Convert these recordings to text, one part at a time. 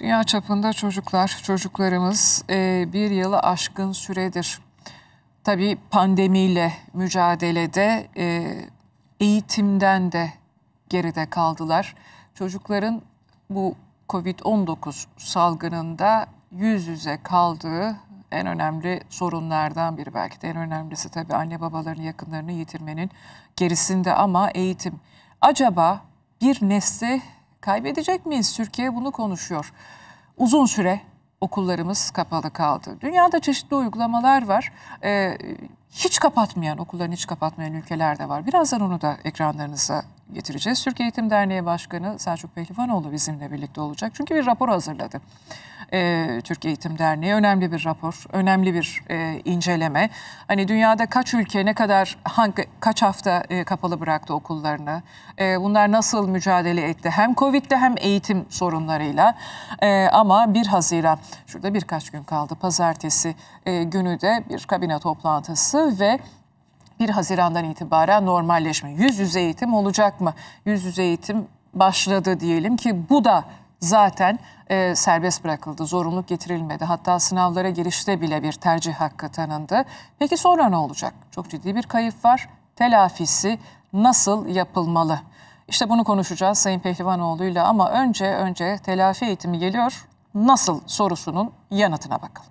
Dünya çapında çocuklar, çocuklarımız e, bir yılı aşkın süredir. Tabii pandemiyle mücadelede e, eğitimden de geride kaldılar. Çocukların bu Covid-19 salgınında yüz yüze kaldığı en önemli sorunlardan biri belki de en önemlisi tabii anne babalarını yakınlarını yitirmenin gerisinde ama eğitim. Acaba bir nesli Kaybedecek miyiz? Türkiye bunu konuşuyor. Uzun süre okullarımız kapalı kaldı. Dünyada çeşitli uygulamalar var. Ee, hiç kapatmayan, okullarını hiç kapatmayan ülkeler de var. Birazdan onu da ekranlarınıza getireceğiz. Türkiye Eğitim Derneği Başkanı Selçuk Pehlivanoğlu bizimle birlikte olacak. Çünkü bir rapor hazırladı e, Türk Eğitim Derneği. Önemli bir rapor, önemli bir e, inceleme. Hani dünyada kaç ülke ne kadar hangi kaç hafta e, kapalı bıraktı okullarını? E, bunlar nasıl mücadele etti? Hem Covid'le hem eğitim sorunlarıyla. E, ama 1 Haziran şurada birkaç gün kaldı. Pazartesi e, günü de bir kabine toplantısı ve 1 Haziran'dan itibaren normalleşme. Yüz yüze eğitim olacak mı? Yüz yüze eğitim başladı diyelim ki bu da zaten e, serbest bırakıldı. Zorunluluk getirilmedi. Hatta sınavlara girişte bile bir tercih hakkı tanındı. Peki sonra ne olacak? Çok ciddi bir kayıp var. Telafisi nasıl yapılmalı? İşte bunu konuşacağız Sayın Pehlivanoğlu'yla. ama önce önce telafi eğitimi geliyor. Nasıl sorusunun yanıtına bakalım.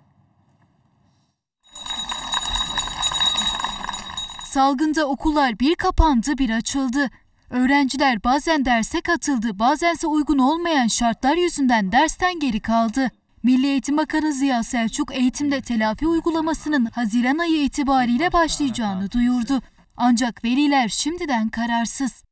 Salgında okullar bir kapandı bir açıldı. Öğrenciler bazen derse katıldı, bazense uygun olmayan şartlar yüzünden dersten geri kaldı. Milli Eğitim Bakanı Ziya Selçuk eğitimde telafi uygulamasının Haziran ayı itibariyle başlayacağını duyurdu. Ancak veliler şimdiden kararsız.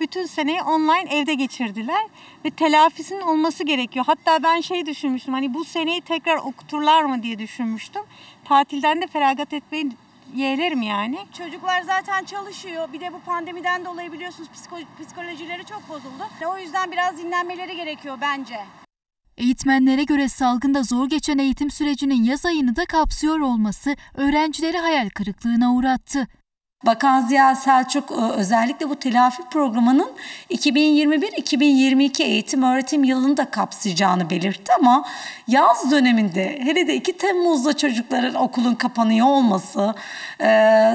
Bütün seneyi online evde geçirdiler ve telafisinin olması gerekiyor. Hatta ben şey düşünmüştüm hani bu seneyi tekrar okuturlar mı diye düşünmüştüm. Tatilden de feragat etmeyi yeğlerim yani. Çocuklar zaten çalışıyor. Bir de bu pandemiden dolayı biliyorsunuz psiko- psikolojileri çok bozuldu. O yüzden biraz dinlenmeleri gerekiyor bence. Eğitmenlere göre salgında zor geçen eğitim sürecinin yaz ayını da kapsıyor olması öğrencileri hayal kırıklığına uğrattı. Bakan Ziya Selçuk e, özellikle bu telafi programının 2021-2022 eğitim öğretim yılını da kapsayacağını belirtti ama yaz döneminde hele de 2 Temmuz'da çocukların okulun kapanıyor olması e,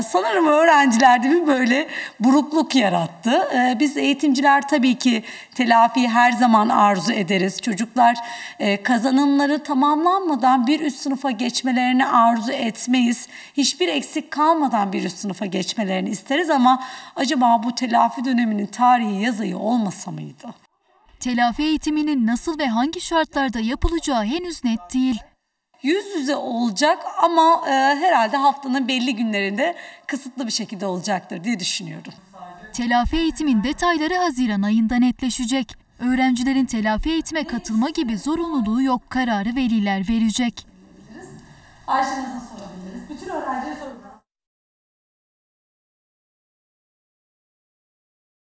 sanırım öğrencilerde bir böyle burukluk yarattı. E, biz eğitimciler tabii ki telafiyi her zaman arzu ederiz. Çocuklar kazanımları tamamlanmadan bir üst sınıfa geçmelerini arzu etmeyiz. Hiçbir eksik kalmadan bir üst sınıfa geçmelerini etmelerini isteriz ama acaba bu telafi döneminin tarihi yazıyı olmasa mıydı? Telafi eğitiminin nasıl ve hangi şartlarda yapılacağı henüz net değil yüz yüze olacak ama e, herhalde haftanın belli günlerinde kısıtlı bir şekilde olacaktır diye düşünüyorum. Telafi eğitimin detayları Haziran ayında netleşecek. Öğrencilerin telafi eğitime katılma gibi zorunluluğu yok kararı veliler verecek. Ayşenizin